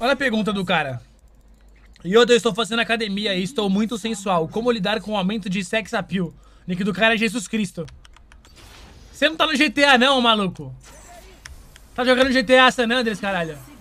Olha a pergunta do cara. E eu estou fazendo academia e estou muito sensual. Como lidar com o aumento de sex appeal? Nick do cara é Jesus Cristo. Você não tá no GTA não, maluco. Tá jogando GTA San Andreas, caralho.